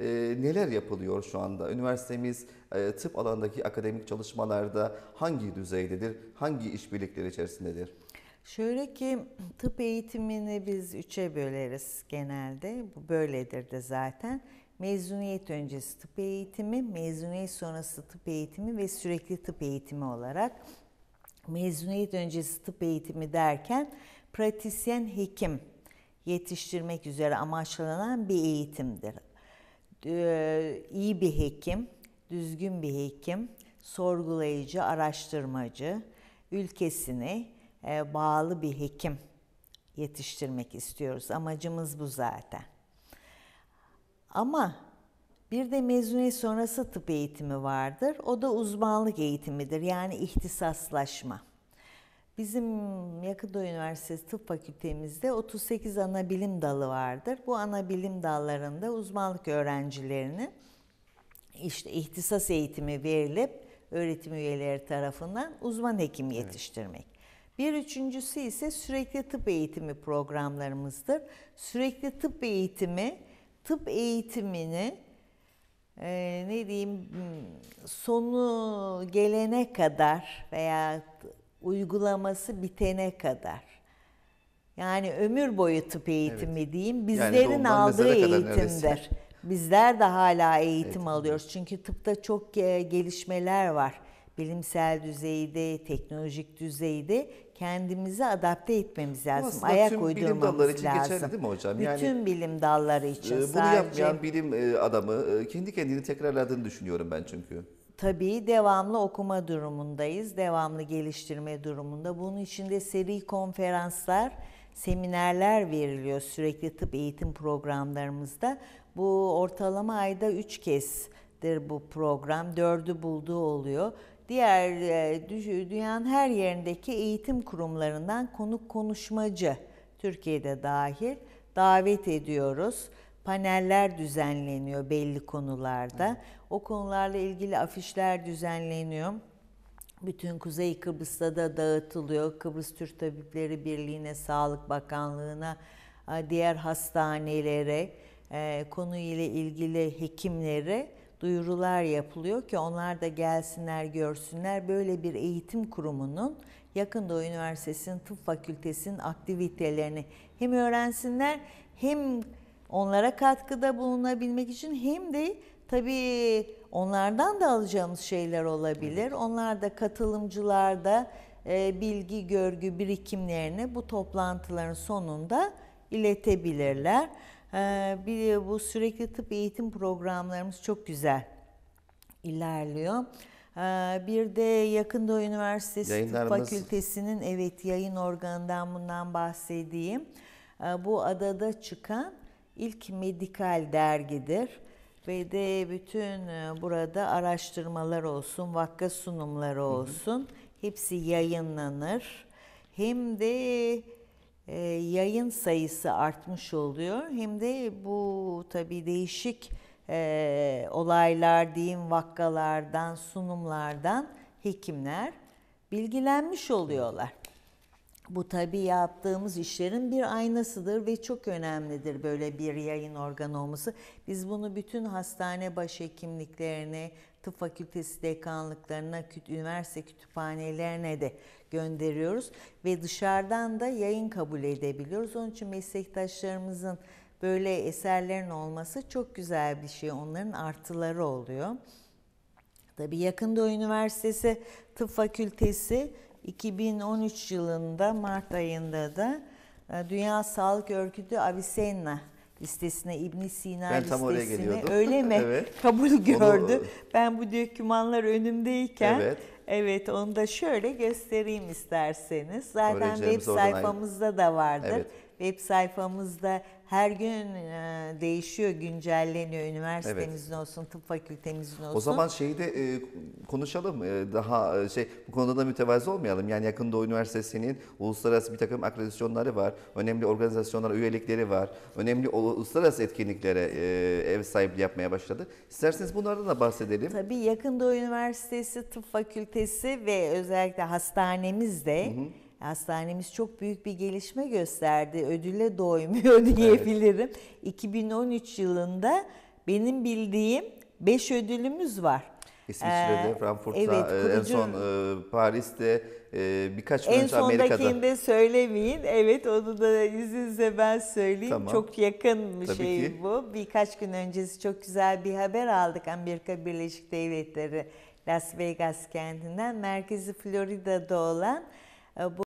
E, neler yapılıyor şu anda? Üniversitemiz e, tıp alandaki akademik çalışmalarda hangi düzeydedir? Hangi işbirlikleri içerisindedir? Şöyle ki tıp eğitimini biz üçe böleriz genelde. Bu böyledir de zaten. Mezuniyet öncesi tıp eğitimi, mezuniyet sonrası tıp eğitimi ve sürekli tıp eğitimi olarak mezuniyet öncesi tıp eğitimi derken pratisyen hekim yetiştirmek üzere amaçlanan bir eğitimdir. E, iyi bir hekim, düzgün bir hekim, sorgulayıcı, araştırmacı, ülkesini e, bağlı bir hekim yetiştirmek istiyoruz. Amacımız bu zaten. Ama bir de mezuniyet sonrası tıp eğitimi vardır. O da uzmanlık eğitimidir. Yani ihtisaslaşma. Bizim Yakıda Üniversitesi Tıp Fakültemizde 38 ana bilim dalı vardır. Bu ana bilim dallarında uzmanlık öğrencilerinin işte ihtisas eğitimi verilip öğretim üyeleri tarafından uzman hekim yetiştirmek. Evet. Bir üçüncüsü ise sürekli tıp eğitimi programlarımızdır. Sürekli tıp eğitimi, tıp eğitimini e, ne diyeyim sonu gelene kadar veya uygulaması bitene kadar. Yani ömür boyu tıp eğitimi evet. diyeyim bizlerin yani aldığı eğitimdir. Bizler de hala eğitim evet. alıyoruz. Çünkü tıpta çok e, gelişmeler var. Bilimsel düzeyde, teknolojik düzeyde kendimizi adapte etmemiz lazım. Aslında Ayak lazım. Bütün bilim dalları için geçerli değil mi hocam? Yani, bütün bilim dalları için. E, bunu sadece... yapmayan bilim e, adamı kendi kendini tekrarladığını düşünüyorum ben çünkü. Tabii devamlı okuma durumundayız, devamlı geliştirme durumunda. Bunun içinde seri konferanslar, seminerler veriliyor sürekli tıp eğitim programlarımızda. Bu ortalama ayda üç kezdir bu program, dördü bulduğu oluyor. Diğer e, dünyanın her yerindeki eğitim kurumlarından konuk konuşmacı Türkiye'de dahil davet ediyoruz paneller düzenleniyor belli konularda. Evet. O konularla ilgili afişler düzenleniyor. Bütün Kuzey Kıbrıs'ta da dağıtılıyor. Kıbrıs Türk Tabipleri Birliği'ne, Sağlık Bakanlığı'na, e, diğer hastanelere, e, konuyla ilgili hekimlere duyurular yapılıyor ki onlar da gelsinler, görsünler. Böyle bir eğitim kurumunun Yakında Üniversitesi'nin tıp fakültesinin aktivitelerini hem öğrensinler hem onlara katkıda bulunabilmek için hem de tabii onlardan da alacağımız şeyler olabilir. Onlar da katılımcılarda e, bilgi, görgü birikimlerini bu toplantıların sonunda iletebilirler. E, bir, bu sürekli tıp eğitim programlarımız çok güzel ilerliyor. E, bir de Yakında Üniversitesi Yayınlarımız... Tıp Fakültesinin evet yayın organından bundan bahsedeyim. E, bu adada çıkan ilk medikal dergidir ve de bütün e, burada araştırmalar olsun, vakka sunumları olsun hepsi yayınlanır. Hem de e, yayın sayısı artmış oluyor hem de bu tabii değişik e, olaylar diyeyim vakkalardan, sunumlardan hekimler bilgilenmiş oluyorlar bu tabii yaptığımız işlerin bir aynasıdır ve çok önemlidir böyle bir yayın organı olması. Biz bunu bütün hastane başhekimliklerine, tıp fakültesi dekanlıklarına, üniversite kütüphanelerine de gönderiyoruz ve dışarıdan da yayın kabul edebiliyoruz. Onun için meslektaşlarımızın böyle eserlerin olması çok güzel bir şey. Onların artıları oluyor. Tabii yakında üniversitesi, tıp fakültesi 2013 yılında Mart ayında da e, Dünya Sağlık Örgütü Avicenna listesine İbn Sina ben tam listesine öyle mi evet. kabul gördü. Onu... E, ben bu dokümanlar önümdeyken evet. Evet onu da şöyle göstereyim isterseniz. Zaten web sayfamızda da vardı. Evet. Web sayfamızda her gün e, değişiyor, güncelleniyor. Üniversitemizin evet. olsun, tıp fakültemizin olsun. O zaman şeyi de e, konuşalım. E, daha e, şey bu konuda da mütevazı olmayalım. Yani yakında üniversitesinin uluslararası bir takım akreditasyonları var. Önemli organizasyonlara üyelikleri var. Önemli uluslararası etkinliklere e, ev sahipliği yapmaya başladı. İsterseniz bunlardan da bahsedelim. Tabii yakında Üniversitesi Tıp Fakültesi ve özellikle hastanemiz de hı hı hastanemiz çok büyük bir gelişme gösterdi. Ödüle doymuyor diyebilirim. Evet. 2013 yılında benim bildiğim 5 ödülümüz var. İsviçre'de, ee, Frankfurt'ta, evet, e, kurucu, en son e, Paris'te, e, birkaç gün önce Amerika'da. En sondakinde söylemeyin. Evet onu da izninizle ben söyleyeyim. Tamam. Çok yakın bir Tabii şey ki. bu. Birkaç gün öncesi çok güzel bir haber aldık Amerika Birleşik Devletleri Las Vegas kentinden. Merkezi Florida'da olan e, bu